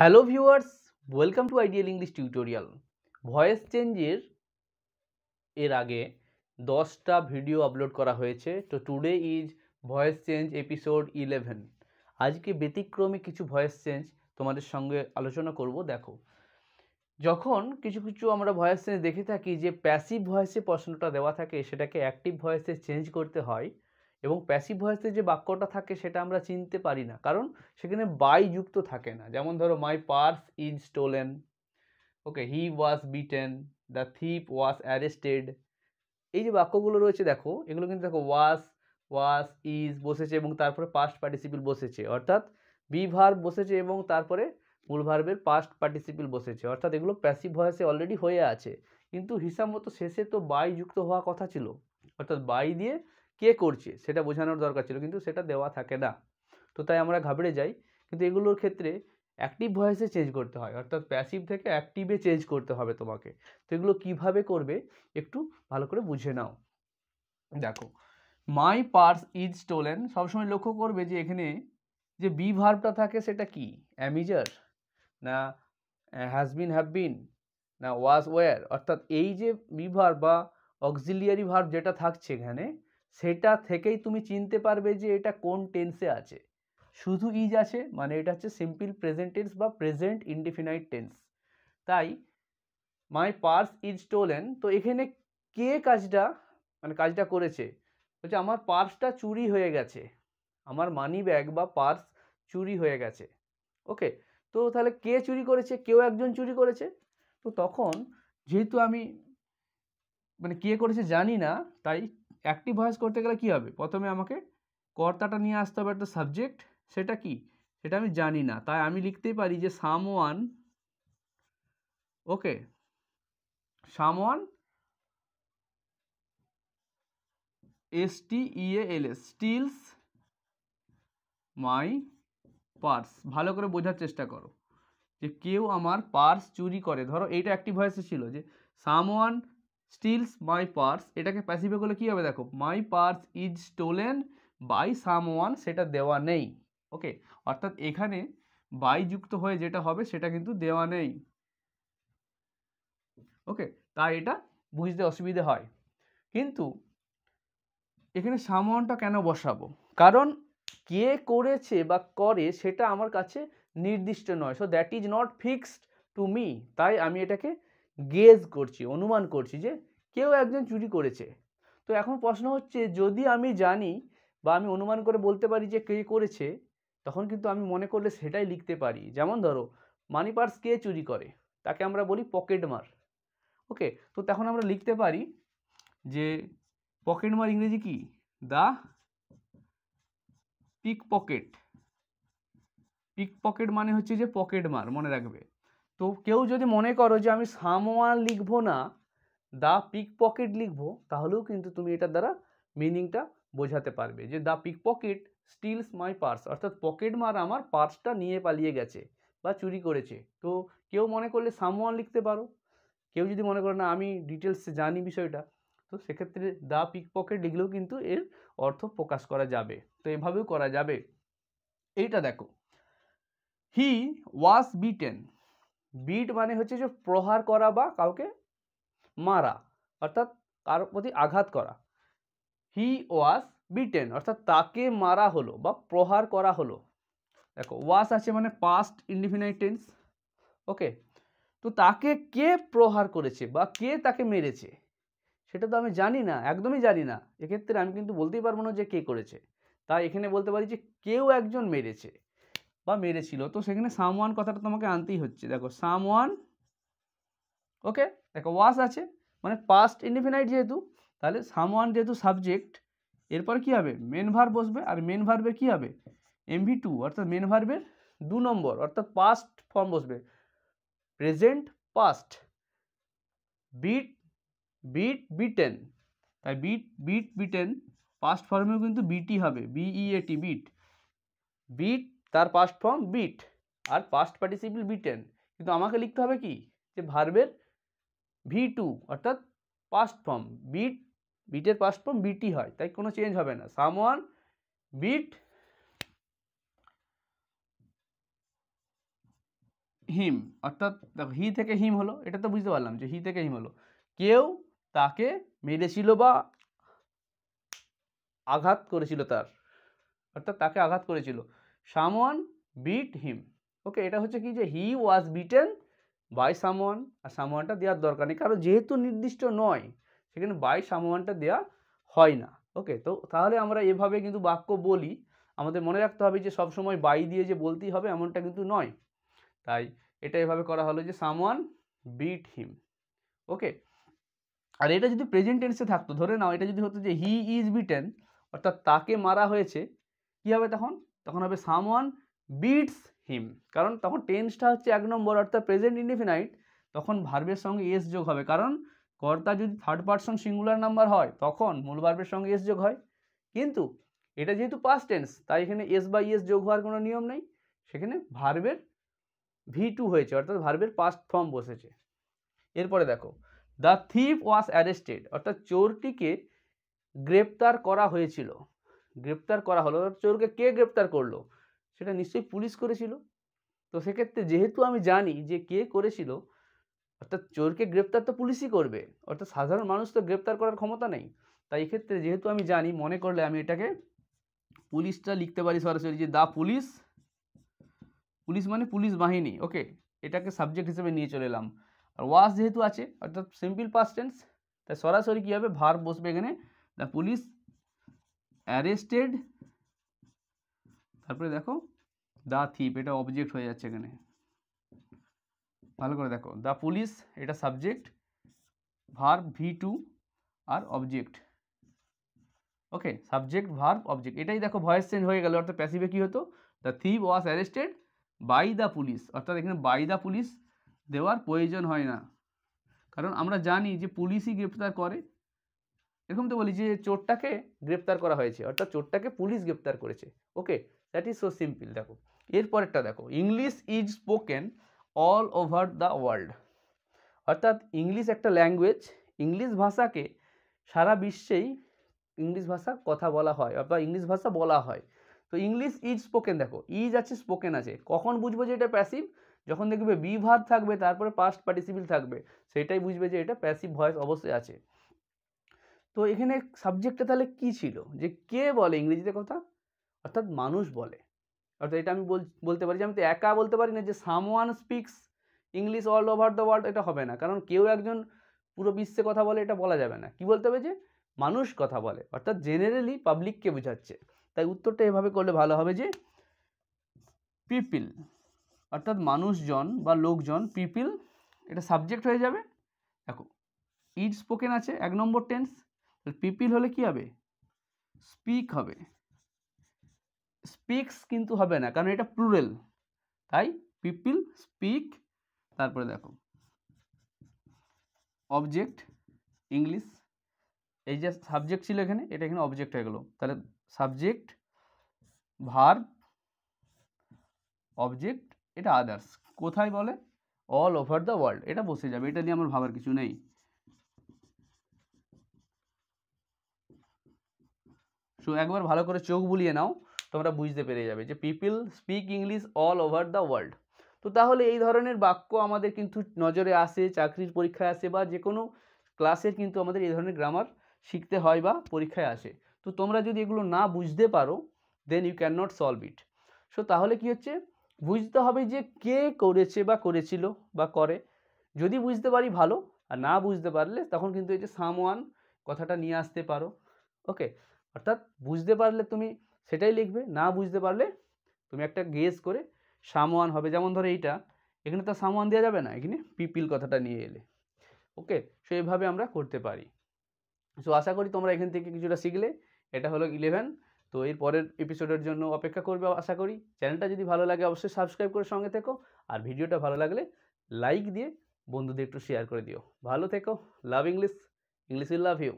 hello viewers welcome to ideal English tutorial voice চেঞ্জের এর আগে দশটা ভিডিও আপলোড করা হয়েছে তো today is voice change episode eleven আজকে ব্যতিক্রমী কিছু ভয়েস চেঞ্জ তোমাদের সঙ্গে আলোচনা করব দেখো যখন কিছু কিছু আমরা ভয়েস চেঞ্জ দেখে থাকি যে প্যাসিভ ভয়েসে প্রশ্নটা দেওয়া থাকে সেটাকে অ্যাক্টিভ ভয়েসে চেঞ্জ করতে হয় এবং প্যাসিভ ভয়েসে যে বাক্যটা থাকে সেটা আমরা চিনতে পারি না কারণ সেখানে বাই যুক্ত থাকে না যেমন ধরো my purse is stolen okay he was beaten the thief was arrested এই যে বাক্যগুলো রয়েছে দেখো এগুলো কিন্তু দেখো ওয়াস ওয়াস ইজ বসেছে এবং তারপরে পাস্ট পার্টিসিপিল বসেছে অর্থাৎ বি ভার্ব বসেছে এবং তারপরে মূল ভার্বের পাস্ট পার্টিসিপিল বসেছে অর্থাৎ এগুলো প্যাসিভ ভয়েসে অলরেডি হয়ে আছে কিন্তু হিসাব মতো শেষে তো বাই যুক্ত হওয়া কথা ছিল অর্থাৎ বাই দিয়ে কে করছে সেটা বোঝানোর দরকার ছিল কিন্তু সেটা দেওয়া থাকে না তো তাই আমরা ঘাবড়ে যাই কিন্তু এগুলোর ক্ষেত্রে অ্যাক্টিভ ভয়েসে চেঞ্জ করতে হয় অর্থাৎ প্যাসিভ থেকে অ্যাক্টিভে চেঞ্জ করতে হবে তোমাকে তো এগুলো কীভাবে করবে একটু ভালো করে বুঝে নাও দেখো মাই পার্স ইজ স্টোলেন সবসময় লক্ষ্য করবে যে এখানে যে বি ভার্বটা থাকে সেটা কি অ্যামিজার না হ্যাজ বিন হ্যাভ বিন না ওয়াজ ওয়ার অর্থাৎ এই যে বি ভার্ব বা অক্সিলিয়ারি ভার্ব যেটা থাকছে এখানে সেটা থেকেই তুমি চিনতে পারবে যে এটা কোন টেন্সে আছে শুধু ইজ আছে মানে এটা হচ্ছে সিম্পল প্রেজেন্ট টেন্স বা প্রেজেন্ট ইনডিফিনাইট টেন্স তাই মাই পার্স ইজ স্টোলেন তো এখানে কে কাজটা মানে কাজটা করেছে বলছে আমার পার্সটা চুরি হয়ে গেছে আমার মানি ব্যাগ বা পার্স চুরি হয়ে গেছে ওকে তো তাহলে কে চুরি করেছে কেউ একজন চুরি করেছে তো তখন যেহেতু আমি মানে কে করেছে জানি না তাই অ্যাক্টিভ ভয়েস করতে গেলে কি হবে প্রথমে আমাকে কর্তাটা নিয়ে আসতে হবে একটা সাবজেক্ট সেটা কি সেটা আমি জানি না তাই আমি লিখতেই পারি যে someone okay someone S T E A L S steals my purse ভালো করে বোঝার চেষ্টা করো যে কেউ আমার পার্স চুরি করে ধরো এইটা অ্যাক্টিভ ভয়েসে ছিল যে someone steals my purse এটাকে প্যাসিভে করলে কী হবে দেখো my purse is stolen by someone সেটা দেওয়া নেই ওকে অর্থাৎ এখানে বাই যুক্ত হয়ে যেটা হবে সেটা কিন্তু দেওয়া নেই ওকে তাই এটা বুঝতে অসুবিধে হয় কিন্তু এখানে সামওয়ানটা কেন বসাবো কারণ কে করেছে বা করে সেটা আমার কাছে নির্দিষ্ট নয় so that is not fixed to me তাই আমি এটাকে গেজ করছি অনুমান করছি যে কেউ একজন চুরি করেছে তো এখন প্রশ্ন হচ্ছে যদি আমি জানি বা আমি অনুমান করে বলতে পারি যে কে করেছে তখন কিন্তু আমি মনে করলে সেটাই লিখতে পারি যেমন ধরো মানি পার্স কে চুরি করে তাকে আমরা বলি পকেটমার ওকে তো তখন আমরা লিখতে পারি যে পকেটমার ইংরেজি কি the pickpocket pickpocket মানে হচ্ছে যে পকেটমার মনে রাখবে তো কেউ যদি মনে করো যে আমি সামওয়ান লিখবো না দ্য পিক পকেট লিখবো তাহলেও কিন্তু তুমি এটার দ্বারা মিনিংটা বোঝাতে পারবে যে the pickpocket steals my purse অর্থাৎ পকেট মার আমার পার্সটা নিয়ে পালিয়ে গেছে বা চুরি করেছে তো কেউ মনে করলে সামোয়ান লিখতে পারো কেউ যদি মনে করে না আমি ডিটেলসে জানি বিষয়টা তো সেক্ষেত্রে দ্য পিক পকেট লিখলেও কিন্তু এর অর্থ প্রকাশ করা যাবে তো এভাবেও করা যাবে এইটা দেখো হি ওয়াজ বিটেন বিট মানে হচ্ছে যে প্রহার করা বা কাউকে মারা অর্থাৎ কারোর প্রতি আঘাত করা হি ওয়াস বিটেন অর্থাৎ তাকে মারা হলো বা প্রহার করা হলো দেখো ওয়াস আছে মানে পাস্ট ইন্ডিফিনাইট টেন্স ওকে তো তাকে কে প্রহার করেছে বা কে তাকে মেরেছে সেটা তো আমি জানি না একদমই জানি না এক্ষেত্রে আমি কিন্তু বলতেই পারবো না যে কে করেছে তাই এখানে বলতে পারি যে কেউ একজন মেরেছে বা মেরেছিল তো সেখানে সামওয়ান কথাটা তোমাকে আনতেই হচ্ছে দেখো সামওয়ান ওকে দেখো ওয়াস আছে মানে পাস্ট ইন্ডিফিনাইট যেহেতু তাহলে সামওয়ান যেহেতু সাবজেক্ট এরপর কি হবে মেন ভার বসবে আর মেন ভার্বে কি হবে এমভি টু অর্থাৎ মেন ভার্ভের দু নম্বর অর্থাৎ পাস্ট ফর্ম বসবে present past beat beat beaten তাই বিট বিট বিটেন পাস্ট ফর্মেও কিন্তু বিটি হবে বিইএটি বিট বিট তার পাস্ট ফর্ম বিট আর পাস্ট বি বিটেন কিন্তু আমাকে লিখতে হবে কি যে ভার্বের ভি টু অর্থাৎ পাস্ট ফর্ম বিট বিটের পাস্ট ফর্ম বিটি হয় তাই কোনো চেঞ্জ হবে না সামওয়ান বিট হিম অর্থাৎ হি থেকে হিম হলো এটা তো বুঝতে পারলাম যে হি থেকে হিম হলো কেউ তাকে মেরেছিল বা আঘাত করেছিল তার অর্থাৎ তাকে আঘাত করেছিল সামওয়ান বিট হিম ওকে এটা হচ্ছে কি যে he was beaten by someone আর সামওয়ানটা দেওয়ার দরকার নেই কারণ যেহেতু নির্দিষ্ট নয় সেখানে বাই সামওয়ানটা দেওয়া হয় না ওকে তো তাহলে আমরা এভাবে কিন্তু বাক্য বলি আমাদের মনে রাখতে হবে যে সব সময় বাই দিয়ে যে বলতেই হবে এমনটা কিন্তু নয় তাই এটা এভাবে করা হলো যে সামওয়ান বিট হিম ওকে আর এটা যদি প্রেজেন্ট টেন্সে থাকতো ধরে নাও এটা যদি হতো যে হি ইজ বিটেন অর্থাৎ তাকে মারা হয়েছে কী হবে তখন তখন হবে সাম ওয়ান বিটস হিম কারণ তখন টেন্সটা হচ্ছে এক নম্বর অর্থাৎ প্রেজেন্ট ইন্ডিফিনাইট তখন ভার্বের সঙ্গে এস যোগ হবে কারণ কর্তা যদি থার্ড পার্সন সিঙ্গুলার নাম্বার হয় তখন মূল ভার্বের সঙ্গে এস যোগ হয় কিন্তু এটা যেহেতু পাস্ট টেন্স তাই এখানে এস বা ইএস যোগ হওয়ার কোনো নিয়ম নেই সেখানে ভার্বের ভি টু হয়েছে অর্থাৎ ভার্বের পাস্ট ফর্ম বসেছে এরপরে দেখো দ্য থিফ ওয়াজ অ্যারেস্টেড অর্থাৎ চোরটিকে গ্রেপ্তার করা হয়েছিল গ্রেপ্তার করা হলো চোরকে কে গ্রেপ্তার করলো সেটা নিশ্চয়ই পুলিশ করেছিল তো সেক্ষেত্রে যেহেতু আমি জানি যে কে করেছিল অর্থাৎ চোরকে গ্রেপ্তার তো পুলিশই করবে অর্থাৎ সাধারণ মানুষ তো গ্রেপ্তার করার ক্ষমতা নেই তাই এক্ষেত্রে যেহেতু আমি জানি মনে করলে আমি এটাকে পুলিশটা লিখতে পারি সরাসরি যে দা পুলিশ পুলিশ মানে পুলিশ বাহিনী ওকে এটাকে সাবজেক্ট হিসেবে নিয়ে চলে এলাম আর ওয়াস যেহেতু আছে অর্থাৎ সিম্পল পাস্টেন্স তাই সরাসরি কী হবে ভার বসবে এখানে দ্য পুলিশ অ্যারেস্টেড তারপরে দেখো দ্য থিপ এটা অবজেক্ট হয়ে যাচ্ছে এখানে ভালো করে দেখো দ্য পুলিশ এটা সাবজেক্ট ভার ভি টু আর object okay subject verb object এটাই দেখো ভয়েস চেঞ্জ হয়ে গেল অর্থাৎ প্যাসিভে কী হতো the thief was arrested by the police অর্থাৎ এখানে বাই দ্য পুলিশ দেওয়ার প্রয়োজন হয় না কারণ আমরা জানি যে পুলিশই গ্রেপ্তার করে এরকম তো বলি যে চোরটাকে গ্রেপ্তার করা হয়েছে অর্থাৎ চোরটাকে পুলিশ গ্রেপ্তার করেছে okay that is so simple দেখো এরপরেরটা দেখো English is spoken all over the world অর্থাৎ ইংলিশ একটা ল্যাঙ্গুয়েজ ইংলিশ ভাষাকে সারা বিশ্বেই ইংলিশ ভাষা কথা বলা হয় অথবা ইংলিশ ভাষা বলা হয় তো ইংলিশ ইজ স্পোকেন দেখো ইজ আছে স্পোকেন আছে কখন বুঝবো যে এটা প্যাসিভ যখন দেখবে বি ভার থাকবে তারপরে পাস্ট পার্টিসিপিল থাকবে সেটাই বুঝবে যে এটা প্যাসিভ ভয়েস অবশ্যই আছে তো এখানে সাবজেক্টটা তাহলে কি ছিল যে কে বলে ইংরেজিতে কথা অর্থাৎ মানুষ বলে অর্থাৎ এটা আমি বলতে পারি যে আমি তো একা বলতে পারি না যে someone speaks English all over the world এটা হবে না কারণ কেউ একজন পুরো বিশ্বে কথা বলে এটা বলা যাবে না কি বলতে হবে যে মানুষ কথা বলে অর্থাৎ জেনারেলি পাবলিককে বোঝাচ্ছে তাই উত্তরটা এভাবে করলে ভালো হবে যে পিপিল অর্থাৎ মানুষজন বা লোকজন পিপিল এটা সাবজেক্ট হয়ে যাবে দেখো ইট স্পোকেন আছে এক নম্বর টেন্স পিপিল হলে কি হবে স্পিক হবে স্পিক্স কিন্তু হবে না কারণ এটা প্লুরেল তাই পিপিল স্পিক তারপরে দেখো অবজেক্ট ইংলিশ এই যে সাবজেক্ট ছিল এখানে এটা এখানে অবজেক্ট হয়ে গেল তাহলে সাবজেক্ট ভার অবজেক্ট এটা আদার্স কোথায় বলে অল ওভার দ্য ওয়ার্ল্ড এটা বসে যাবে এটা নিয়ে আমার ভাবার কিছু নেই একবার ভালো করে চোখ বুলিয়ে নাও তোমরা বুঝতে পেরে যাবে যে people speak English all over the world তো তাহলে এই ধরনের বাক্য আমাদের কিন্তু নজরে আসে চাকরির পরীক্ষায় আসে বা যে কোনো ক্লাসের কিন্তু আমাদের এই ধরনের গ্রামার শিখতে হয় বা পরীক্ষায় আসে তো তোমরা যদি এগুলো না বুঝতে পারো then you cannot solve it so তাহলে কি হচ্ছে বুঝতে হবে যে কে করেছে বা করেছিল বা করে যদি বুঝতে পারি ভালো আর না বুঝতে পারলে তখন কিন্তু এই যে সামওয়ান কথাটা নিয়ে আসতে পারো ওকে অর্থাৎ বুঝতে পারলে তুমি সেটাই লিখবে না বুঝতে পারলে তুমি একটা গেস করে সামোয়ান হবে যেমন ধরো এইটা এখানে তো সামওয়ান দেওয়া যাবে না এখানে পিপিল কথাটা নিয়ে এলে ওকে সো এভাবে আমরা করতে পারি সো আশা করি তোমরা এখান থেকে কিছুটা শিখলে এটা হলো ইলেভেন তো এর পরের এপিসোডের জন্য অপেক্ষা করবে আশা করি চ্যানেলটা যদি ভালো লাগে অবশ্যই সাবস্ক্রাইব করে সঙ্গে থেকো আর ভিডিওটা ভালো লাগলে লাইক দিয়ে বন্ধুদের একটু শেয়ার করে দিও ভালো থেকো love English English will love you